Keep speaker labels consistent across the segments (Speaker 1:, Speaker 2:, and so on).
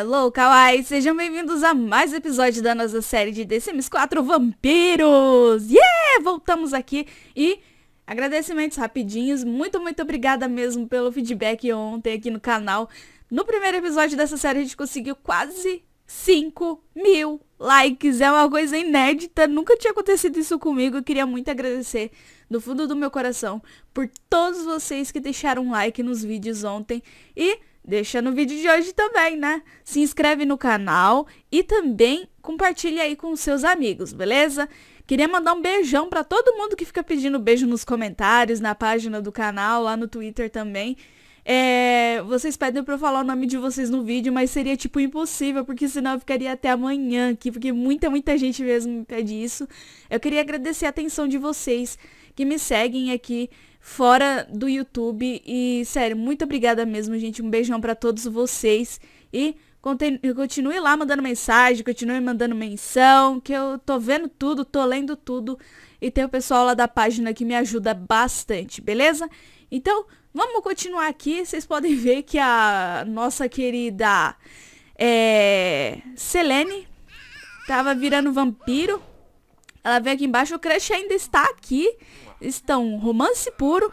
Speaker 1: Hello, Kawaii! Sejam bem-vindos a mais episódio da nossa série de The Sims 4 Vampiros! Yeah! Voltamos aqui e agradecimentos rapidinhos. Muito, muito obrigada mesmo pelo feedback ontem aqui no canal. No primeiro episódio dessa série a gente conseguiu quase 5 mil likes. É uma coisa inédita, nunca tinha acontecido isso comigo. Eu queria muito agradecer do fundo do meu coração por todos vocês que deixaram like nos vídeos ontem. E deixa no vídeo de hoje também, né? Se inscreve no canal e também compartilha aí com seus amigos, beleza? Queria mandar um beijão para todo mundo que fica pedindo beijo nos comentários, na página do canal, lá no Twitter também. É, vocês pedem para eu falar o nome de vocês no vídeo, mas seria tipo impossível, porque senão eu ficaria até amanhã aqui, porque muita, muita gente mesmo me pede isso. Eu queria agradecer a atenção de vocês que me seguem aqui fora do YouTube. E, sério, muito obrigada mesmo, gente. Um beijão para todos vocês. E continue lá mandando mensagem, continue mandando menção, que eu tô vendo tudo, tô lendo tudo. E tem o pessoal lá da página que me ajuda bastante, beleza? Então, vamos continuar aqui. Vocês podem ver que a nossa querida é, Selene tava virando vampiro. Ela veio aqui embaixo, o crush ainda está aqui estão Romance Puro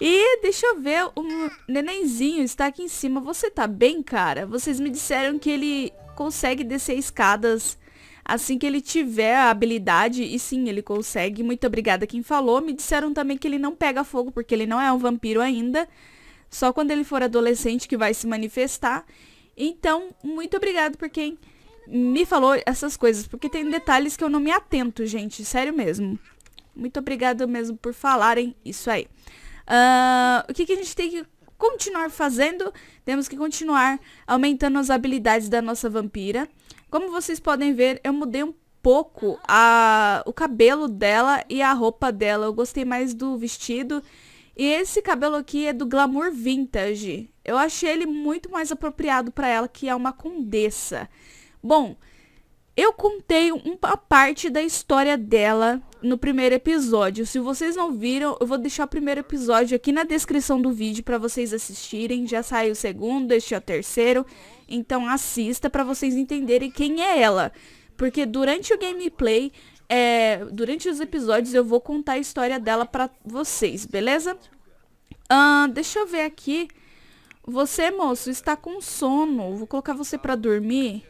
Speaker 1: e deixa eu ver, o nenenzinho está aqui em cima. Você tá bem, cara? Vocês me disseram que ele consegue descer escadas assim que ele tiver a habilidade. E sim, ele consegue. Muito obrigada quem falou. Me disseram também que ele não pega fogo porque ele não é um vampiro ainda. Só quando ele for adolescente que vai se manifestar. Então, muito obrigado por quem me falou essas coisas, porque tem detalhes que eu não me atento, gente, sério mesmo. Muito obrigada mesmo por falarem isso aí. Uh, o que, que a gente tem que continuar fazendo? Temos que continuar aumentando as habilidades da nossa vampira. Como vocês podem ver, eu mudei um pouco a, o cabelo dela e a roupa dela. Eu gostei mais do vestido. E esse cabelo aqui é do Glamour Vintage. Eu achei ele muito mais apropriado para ela, que é uma condessa. Bom, eu contei uma parte da história dela no primeiro episódio. Se vocês não viram, eu vou deixar o primeiro episódio aqui na descrição do vídeo para vocês assistirem. Já saiu o segundo, este é o terceiro. Então assista para vocês entenderem quem é ela. Porque durante o gameplay, é, durante os episódios, eu vou contar a história dela para vocês, beleza? Uh, deixa eu ver aqui. Você, moço, está com sono. Vou colocar você para dormir.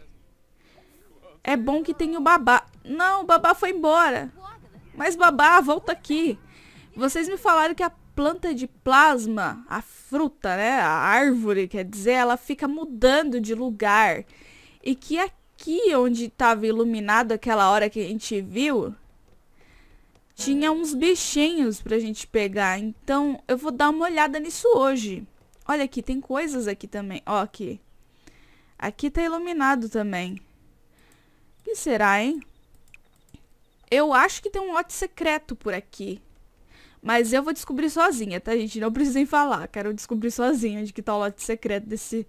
Speaker 1: É bom que tem o babá. Não, o babá foi embora. Mas babá, volta aqui. Vocês me falaram que a planta de plasma, a fruta, né? A árvore, quer dizer, ela fica mudando de lugar. E que aqui onde estava iluminado aquela hora que a gente viu, tinha uns bichinhos pra gente pegar. Então, eu vou dar uma olhada nisso hoje. Olha aqui, tem coisas aqui também. Ó, aqui. Aqui tá iluminado também que será, hein? Eu acho que tem um lote secreto por aqui. Mas eu vou descobrir sozinha, tá, gente? Não precisem falar. Quero descobrir sozinha onde que tá o lote secreto desse...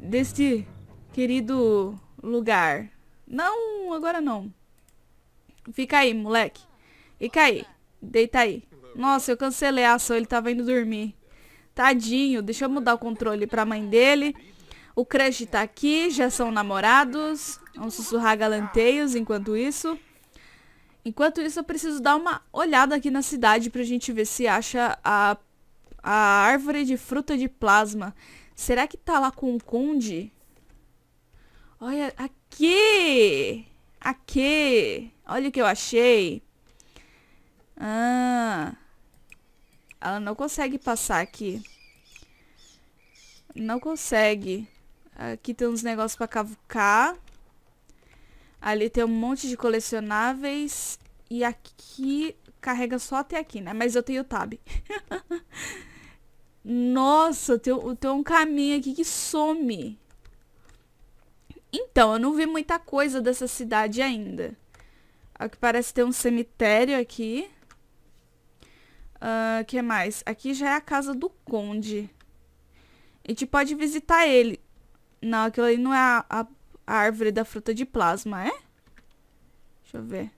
Speaker 1: Desse querido lugar. Não, agora não. Fica aí, moleque. Fica aí. Deita aí. Nossa, eu cancelei a ação. Ele tava tá indo dormir. Tadinho. Deixa eu mudar o controle pra mãe dele. O Crash tá aqui, já são namorados. Vamos sussurrar galanteios enquanto isso. Enquanto isso, eu preciso dar uma olhada aqui na cidade pra gente ver se acha a, a árvore de fruta de plasma. Será que tá lá com o conde? Olha, aqui! Aqui! Olha o que eu achei. Ah... Ela não consegue passar aqui. Não consegue. Aqui tem uns negócios pra cavucar. Ali tem um monte de colecionáveis. E aqui carrega só até aqui, né? Mas eu tenho o tab. Nossa, tem, tem um caminho aqui que some. Então, eu não vi muita coisa dessa cidade ainda. Ao que parece ter um cemitério aqui. O uh, ah, que mais? Aqui já é a casa do conde. A gente pode visitar ele. Não, aquilo ali não é a, a, a árvore da fruta de plasma, é? Deixa eu ver.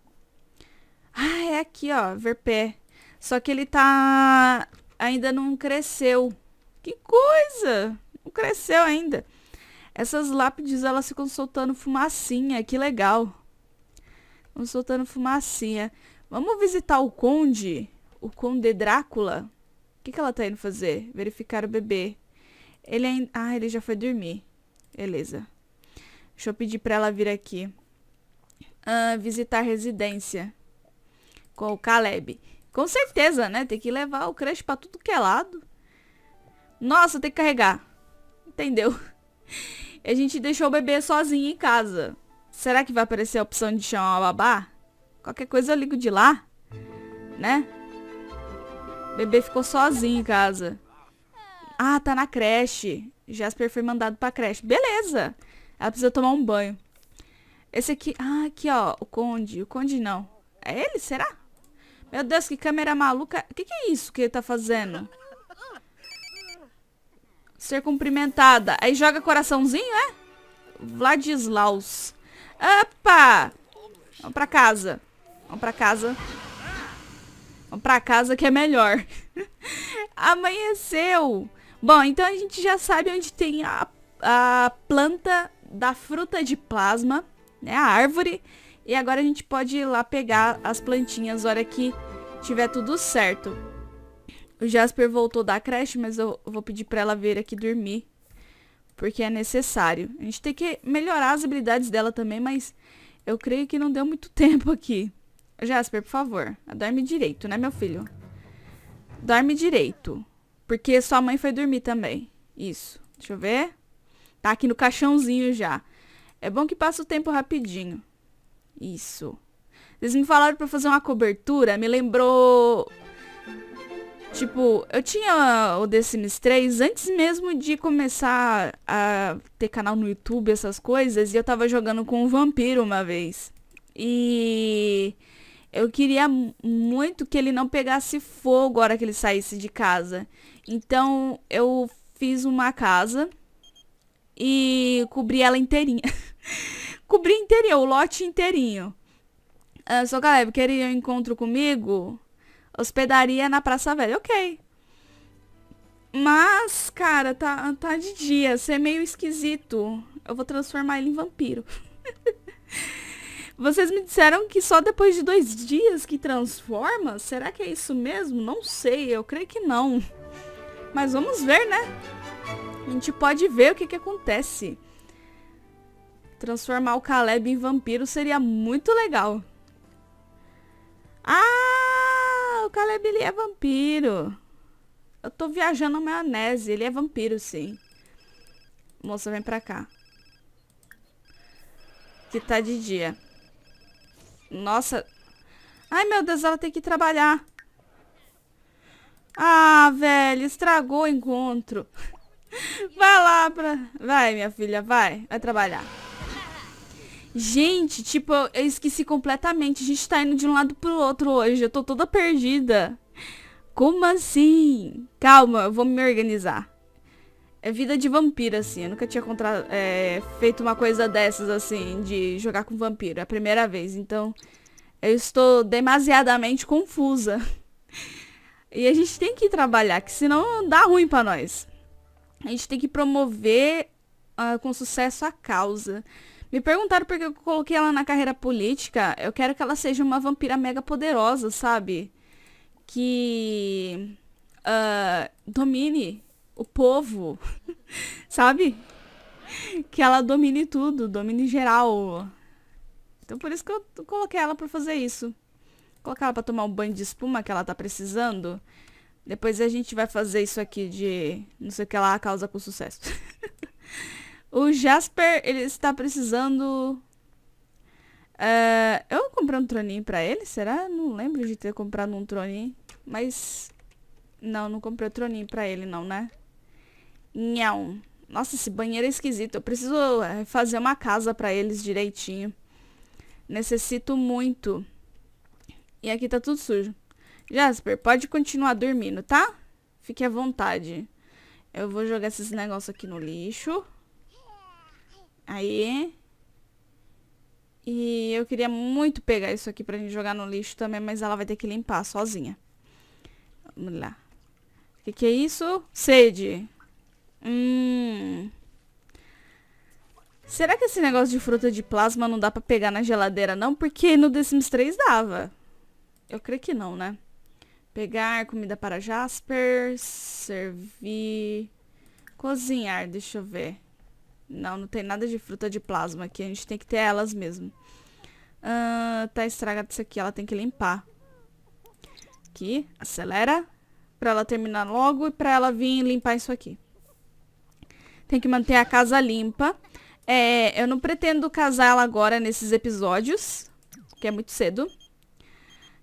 Speaker 1: Ah, é aqui, ó. Verpé. Só que ele tá... Ainda não cresceu. Que coisa! Não cresceu ainda. Essas lápides, elas ficam soltando fumacinha. Que legal. Consultando soltando fumacinha. Vamos visitar o conde? O conde Drácula? O que, que ela tá indo fazer? Verificar o bebê. Ele ainda... Ah, ele já foi dormir. Beleza. Deixa eu pedir para ela vir aqui. Ah, visitar residência. Com o Caleb. Com certeza, né? Tem que levar o crush pra tudo que é lado. Nossa, tem que carregar. Entendeu? E a gente deixou o bebê sozinho em casa. Será que vai aparecer a opção de chamar o babá? Qualquer coisa eu ligo de lá. Né? O bebê ficou sozinho em casa. Ah, tá na creche. Jasper foi mandado pra creche. Beleza! Ela precisa tomar um banho. Esse aqui... Ah, aqui, ó. O Conde. O Conde não. É ele? Será? Meu Deus, que câmera maluca. O que, que, é isso que ele tá fazendo? Ser cumprimentada. Aí joga coraçãozinho, é? Vladislaus. Opa! Vamos pra casa. Vamos pra casa. Vamos pra casa que é melhor. Amanheceu. Bom, então a gente já sabe onde tem a, a planta da fruta de plasma, né? A árvore. E agora a gente pode ir lá pegar as plantinhas na hora que tiver tudo certo. O Jasper voltou da creche, mas eu vou pedir pra ela vir aqui dormir. Porque é necessário. A gente tem que melhorar as habilidades dela também, mas eu creio que não deu muito tempo aqui. Jasper, por favor, dorme direito, né, meu filho? Dorme direito. Porque sua mãe foi dormir também. Isso. Deixa eu ver. Tá aqui no caixãozinho já. É bom que passa o tempo rapidinho. Isso. Eles me falaram pra fazer uma cobertura, me lembrou... Tipo, eu tinha o The Sims 3 antes mesmo de começar a ter canal no YouTube, essas coisas, e eu tava jogando com um vampiro uma vez. E eu queria muito que ele não pegasse fogo agora que ele saísse de casa. Então eu fiz uma casa e cobri ela inteirinha. cobri inteirinho, o lote inteirinho. Uh, ah, Sou Caleb, queria um encontro comigo? Hospedaria na Praça Velha. Ok. Mas, cara, tá, tá de dia. Você é meio esquisito. Eu vou transformar ele em vampiro. Vocês me disseram que só depois de dois dias que transforma? Será que é isso mesmo? Não sei, eu creio que não. Mas vamos ver, né? A gente pode ver o que, que acontece. Transformar o Caleb em vampiro seria muito legal. Ah, o Caleb ele é vampiro. Eu tô viajando na maionese. Ele é vampiro, sim. Moça, vem pra cá. Que tá de dia. Nossa. Ai, meu Deus, ela tem que trabalhar. Ah, velho, estragou o encontro. Vai lá pra... Vai, minha filha, vai. Vai trabalhar. Gente, tipo, eu esqueci completamente. A gente tá indo de um lado pro outro hoje. Eu tô toda perdida. Como assim? Calma, eu vou me organizar é vida de vampiro, assim. Eu nunca tinha contra... é, feito uma coisa dessas, assim, de jogar com vampiro. É a primeira vez. Então, eu estou demasiadamente confusa. E a gente tem que trabalhar, que senão dá ruim para nós. A gente tem que promover uh, com sucesso a causa. Me perguntaram por que eu coloquei ela na carreira política. Eu quero que ela seja uma vampira mega poderosa, sabe? Que uh, domine o povo, sabe? Que ela domine tudo, domine geral. Então por isso que eu coloquei ela para fazer isso. Colocar ela para tomar um banho de espuma que ela tá precisando. Depois a gente vai fazer isso aqui de não sei o que lá, causa com sucesso. o Jasper, ele está precisando... Uh, eu comprei um troninho para ele, será? Não lembro de ter comprado um troninho, mas... Não, não comprei troninho para ele não, né? Nhão. Nossa, esse banheiro é esquisito. Eu preciso é, fazer uma casa para eles direitinho. Necessito muito. E aqui tá tudo sujo. Jasper, pode continuar dormindo, tá? Fique à vontade. Eu vou jogar esses negócios aqui no lixo. Aí. E eu queria muito pegar isso aqui pra gente jogar no lixo também, mas ela vai ter que limpar sozinha. Vamos lá. O que, que é isso? Sede. Hum. Será que esse negócio de fruta de plasma não dá pra pegar na geladeira, não? Porque no The Sims 3 dava. Eu creio que não, né? Pegar comida para Jasper, servir, cozinhar, deixa eu ver. Não, não tem nada de fruta de plasma aqui, a gente tem que ter elas mesmo. Uh, tá estragado isso aqui, ela tem que limpar. Aqui, acelera, pra ela terminar logo e pra ela vir limpar isso aqui tem que manter a casa limpa. É, eu não pretendo casar ela agora nesses episódios, que é muito cedo.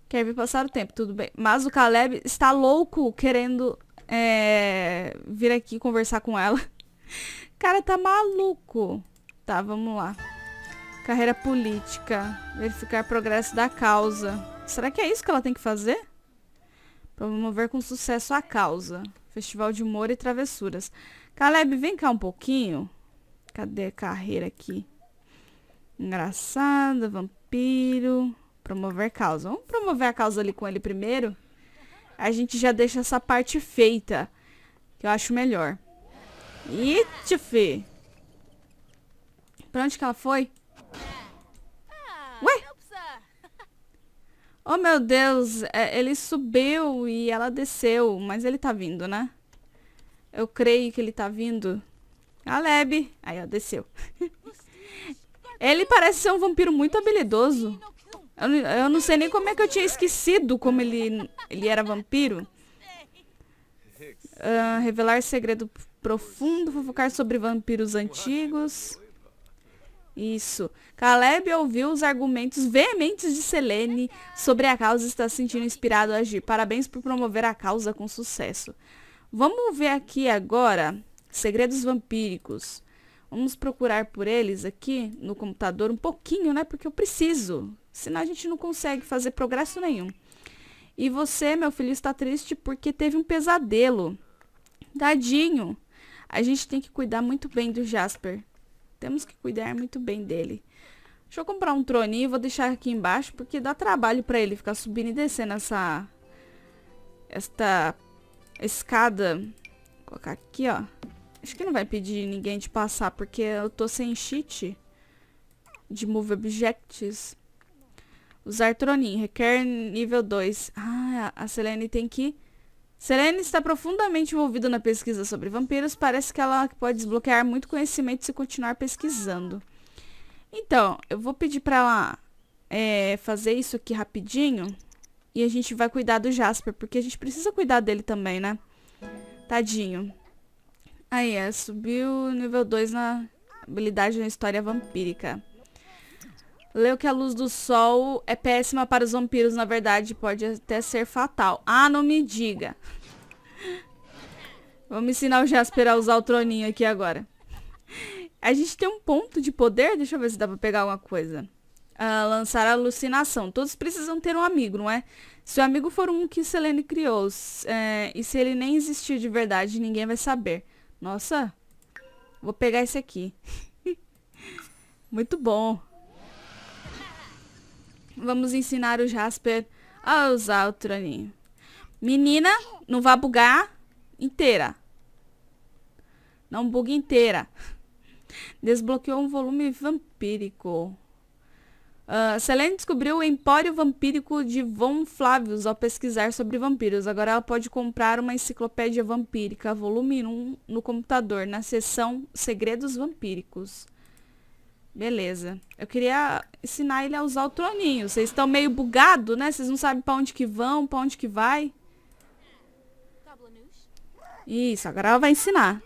Speaker 1: Quer vir passar o tempo, tudo bem. Mas o Caleb está louco querendo é, vir aqui conversar com ela. Cara, tá maluco. Tá, vamos lá. Carreira política. Verificar progresso da causa. Será que é isso que ela tem que fazer? Promover com sucesso a causa. Festival de humor e travessuras. Caleb, vem cá um pouquinho. Cadê a carreira aqui? Engraçado, vampiro. Promover causa. Vamos promover a causa ali com ele primeiro? A gente já deixa essa parte feita. Que eu acho melhor. Iti, Pra onde que ela foi? Ué? Oh, meu Deus. É, ele subiu e ela desceu. Mas ele tá vindo, né? Eu creio que ele tá vindo. Caleb. Aí, ó, desceu. ele parece ser um vampiro muito habilidoso. Eu, eu, não sei nem como é que eu tinha esquecido como ele, ele era vampiro. Uh, revelar segredo profundo, fofocar sobre vampiros antigos. Isso. Caleb ouviu os argumentos veementes de Selene sobre a causa e está se sentindo inspirado a agir. Parabéns por promover a causa com sucesso. Vamos ver aqui agora segredos vampíricos. Vamos procurar por eles aqui no computador um pouquinho, né? Porque eu preciso. Senão a gente não consegue fazer progresso nenhum. E você, meu filho, está triste porque teve um pesadelo. Tadinho. A gente tem que cuidar muito bem do Jasper. Temos que cuidar muito bem dele. Deixa eu comprar um troninho e vou deixar aqui embaixo, porque dá trabalho para ele ficar subindo e descendo essa... Esta escada. Vou colocar aqui, ó. Acho que não vai pedir ninguém de passar, porque eu tô sem cheat de Move Objects. Usar troninho. Requer nível 2. Ah, a Selene tem que... Selene está profundamente envolvida na pesquisa sobre vampiros. Parece que ela pode desbloquear muito conhecimento se continuar pesquisando. Então, eu vou pedir para ela é, fazer isso aqui rapidinho. E a gente vai cuidar do Jasper, porque a gente precisa cuidar dele também, né? Tadinho. Aí, é, subiu nível 2 na habilidade na história vampírica. Leu que a luz do sol é péssima para os vampiros, na verdade, pode até ser fatal. Ah, não me diga. Vamos ensinar o Jasper a usar o troninho aqui agora. A gente tem um ponto de poder, deixa eu ver se dá pra pegar alguma coisa uh, lançar alucinação. Todos precisam ter um amigo, não é? Se o amigo for um que Selene criou, é, e se ele nem existir de verdade, ninguém vai saber. Nossa, vou pegar esse aqui. Muito bom. Vamos ensinar o Jasper a usar o troninho. Menina, não vá bugar inteira. Não bugue inteira. Desbloqueou um volume vampírico. Ah, Selene descobriu o empório vampírico de Von Flavius ao pesquisar sobre vampiros. Agora ela pode comprar uma enciclopédia vampírica, volume 1, no computador, na seção Segredos Vampíricos. Beleza. Eu queria ensinar ele a usar o troninho. Vocês estão meio bugado, né? Vocês não sabem pra onde que vão, pra onde que vai. Isso, agora ela vai ensinar.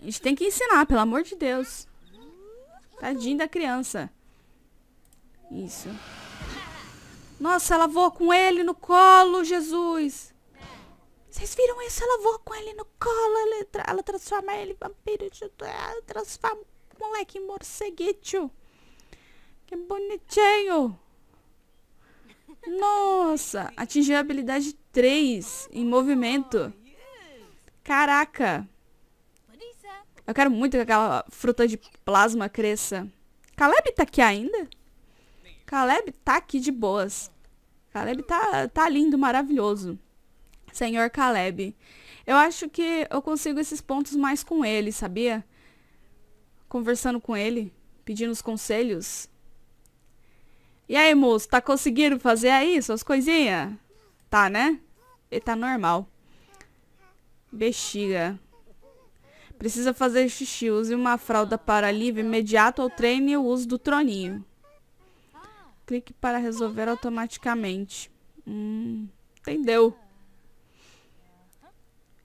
Speaker 1: A gente tem que ensinar, pelo amor de Deus. Tadinho da criança. Isso. Nossa, ela voa com ele no colo, Jesus. Vocês viram isso? Ela voa com ele no colo. Ela, tra ela transforma ele em vampiro. Ela transforma o moleque em morceguinho. Que bonitinho. Nossa, atingiu a habilidade 3 em movimento. Caraca. Eu quero muito que aquela fruta de plasma cresça. Caleb tá aqui ainda? Caleb tá aqui de boas. Caleb tá, tá lindo, maravilhoso. Senhor Caleb. Eu acho que eu consigo esses pontos mais com ele, sabia? Conversando com ele, pedindo os conselhos. E aí, moço, tá conseguindo fazer aí suas coisinhas? Tá, né? Ele tá normal. Bexiga. Precisa fazer xixi. Use uma fralda para alívio imediato ou treine o uso do troninho clique para resolver automaticamente. Hum, entendeu?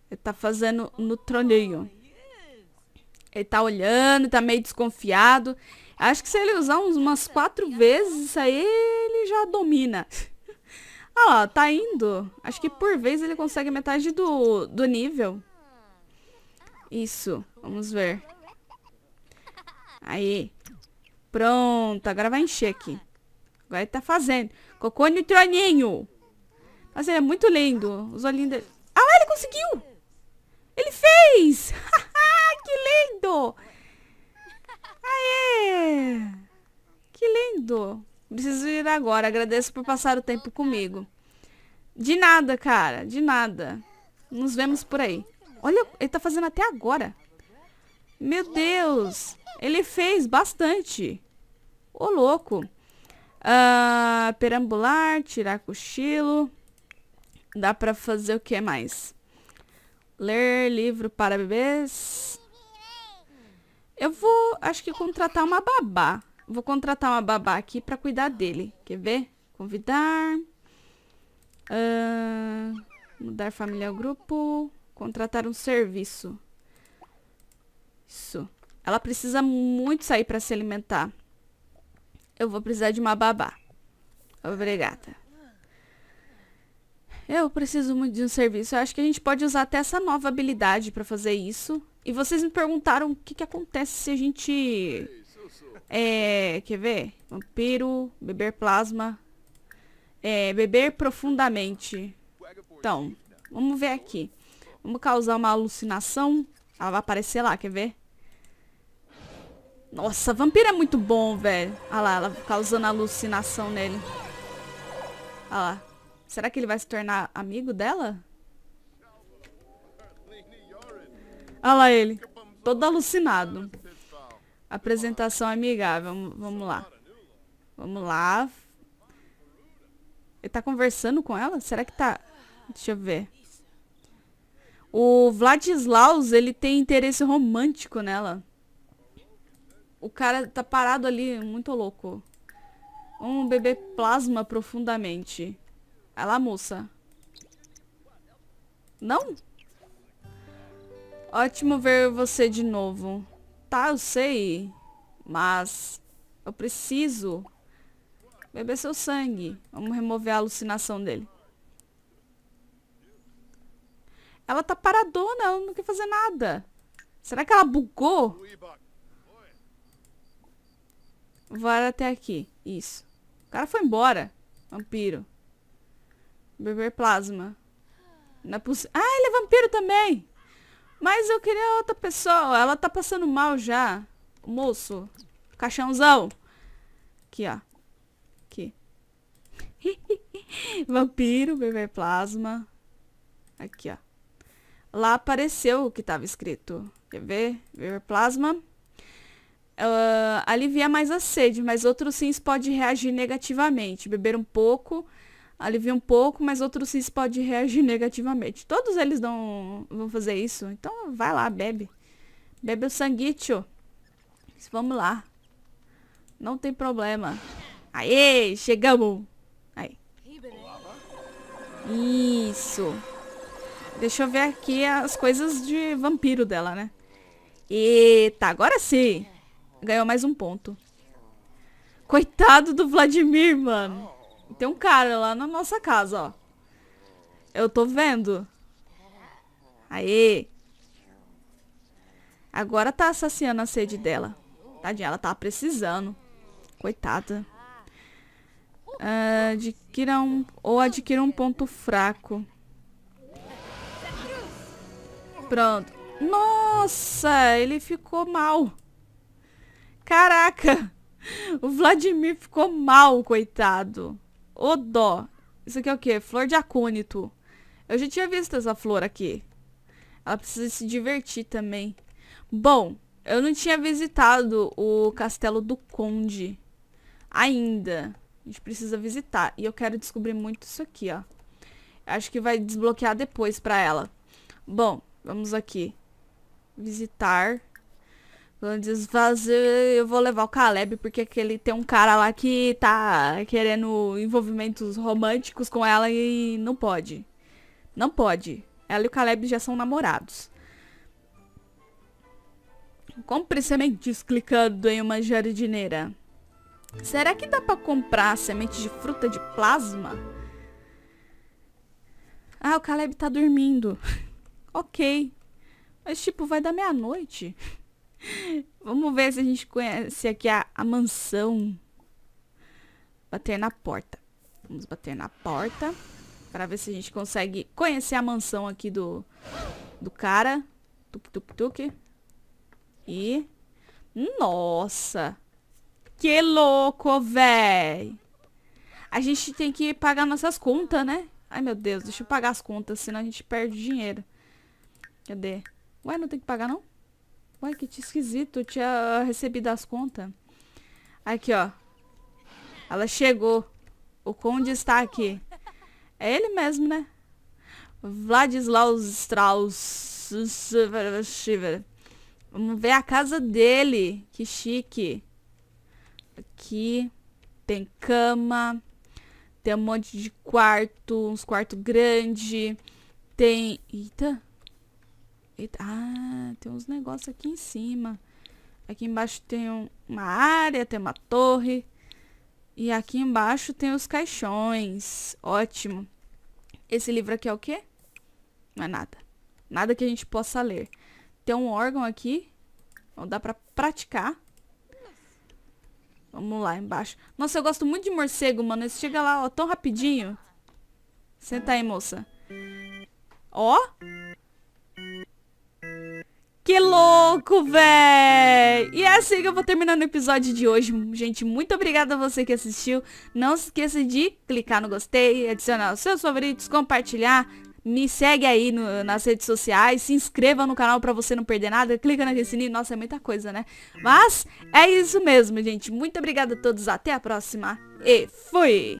Speaker 1: Ele tá fazendo no troninho. Ele tá olhando, tá meio desconfiado. Acho que se ele usar umas quatro vezes, isso aí ele já domina. ah lá, tá indo. Acho que por vez ele consegue metade do, do nível. Isso, vamos ver. Aí. Pronto, agora vai encher aqui. Agora ele tá fazendo. Cocô no troninho. Mas ele é muito lindo. Os olhinhos dele... Ah, ele conseguiu! Ele fez! que lindo! Aê! Que lindo! Preciso ir agora. Agradeço por passar o tempo comigo. De nada, cara. De nada. Nos vemos por aí. Olha, ele tá fazendo até agora. Meu Deus! Ele fez bastante. Ô, louco. Uh, perambular, tirar cochilo. Dá pra fazer o que mais? Ler livro para bebês. Eu vou, acho que contratar uma babá. Vou contratar uma babá aqui pra cuidar dele. Quer ver? Convidar. Uh, mudar família ao grupo. Contratar um serviço. Isso. Ela precisa muito sair para se alimentar. Eu vou precisar de uma babá. Obrigada. Eu preciso muito de um serviço. Eu acho que a gente pode usar até essa nova habilidade para fazer isso. E vocês me perguntaram o que, que acontece se a gente... É, quer ver? Vampiro, beber plasma. É, beber profundamente. Então, vamos ver aqui. Vamos causar uma alucinação. Ela vai aparecer lá, quer ver? Nossa, vampiro é muito bom, velho. Olha ah lá, ela causando alucinação nele. Olha ah lá. Será que ele vai se tornar amigo dela? Olha ah lá ele. Todo alucinado. Apresentação amigável. Vamos lá. Vamos lá. Ele tá conversando com ela? Será que tá... Deixa eu ver. O Vladislaus, ele tem interesse romântico nela. O cara tá parado ali, muito louco. Vamos beber plasma profundamente. Ela moça. Não? Ótimo ver você de novo. Tá, eu sei. Mas eu preciso beber seu sangue. Vamos remover a alucinação dele. Ela tá paradona, ela não quer fazer nada. Será que ela bugou? Vai até aqui. Isso. O cara foi embora. Vampiro. Beber plasma. Na é pulse... Ah, ele é vampiro também! Mas eu queria outra pessoa. Ela tá passando mal já. Moço. Caixãozão. Aqui, ó. Aqui. vampiro, beber plasma. Aqui, ó. Lá apareceu o que tava escrito. Quer ver? Beber plasma uh, alivia mais a sede, mas outros sims pode reagir negativamente. Beber um pouco alivia um pouco, mas outros sims pode reagir negativamente. Todos eles dão, vão fazer isso. Então vai lá, bebe. Bebe o sanguícho. Vamos lá. Não tem problema. Aê, chegamos. Aí. Isso. Deixa eu ver aqui as coisas de vampiro dela, né? Eita, agora sim. Ganhou mais um ponto. Coitado do Vladimir, mano. Tem um cara lá na nossa casa, ó. Eu tô vendo. Aê. Agora tá assassinando a sede dela. Tadinha, ela tá precisando. Coitada. Adquira um... Ou adquira um ponto fraco. Pronto. Nossa, ele ficou mal. Caraca! O Vladimir ficou mal, coitado. Ô dó. Isso aqui é o quê? Flor de acônito. Eu já tinha visto essa flor aqui. Ela precisa se divertir também. Bom, eu não tinha visitado o castelo do conde ainda. A gente precisa visitar. E eu quero descobrir muito isso aqui, ó. Acho que vai desbloquear depois pra ela. Bom, vamos aqui. Visitar. Vão desfazer, eu vou levar o Caleb, porque aquele tem um cara lá que tá querendo envolvimentos românticos com ela e não pode. Não pode. Ela e o Caleb já são namorados. Compre sementes clicando em uma jardineira. Será que dá pra comprar sementes de fruta de plasma? Ah, o Caleb tá dormindo. ok. Mas tipo, vai dar meia-noite. Vamos ver se a gente conhece aqui a, a mansão. Bater na porta. Vamos bater na porta. Para ver se a gente consegue conhecer a mansão aqui do, do cara. Tuk, tuk, tuk. E... Nossa! Que louco, véi! A gente tem que pagar nossas contas, né? Ai, meu Deus, deixa eu pagar as contas, senão a gente perde dinheiro. Cadê? Ué, não tem que pagar, não? Uai, que esquisito. Eu tinha recebido as contas. Aqui, ó. Ela chegou. O conde está aqui. É ele mesmo, né? Vladislaus Strauss. Vamos ver a casa dele. Que chique. Aqui. Tem cama. Tem um monte de quarto. Uns quartos grandes. Tem... Eita. Eita, ah, tem uns negócios aqui em cima. Aqui embaixo tem um, uma área, tem uma torre. E aqui embaixo tem os caixões. Ótimo. Esse livro aqui é o quê? Não é nada. Nada que a gente possa ler. Tem um órgão aqui. Não dá pra praticar. Vamos lá, embaixo. Nossa, eu gosto muito de morcego, mano. chega lá, ó, tão rapidinho. Senta aí, moça. Ó. louco, véi! E é assim que eu vou terminando o episódio de hoje. Gente, muito obrigada a você que assistiu. Não se esqueça de clicar no gostei, adicionar os seus favoritos, compartilhar. Me segue aí no, nas redes sociais, se inscreva no canal pra você não perder nada, clica naquele sininho, nossa, é muita coisa, né? Mas é isso mesmo, gente. Muito obrigada a todos, até a próxima e fui!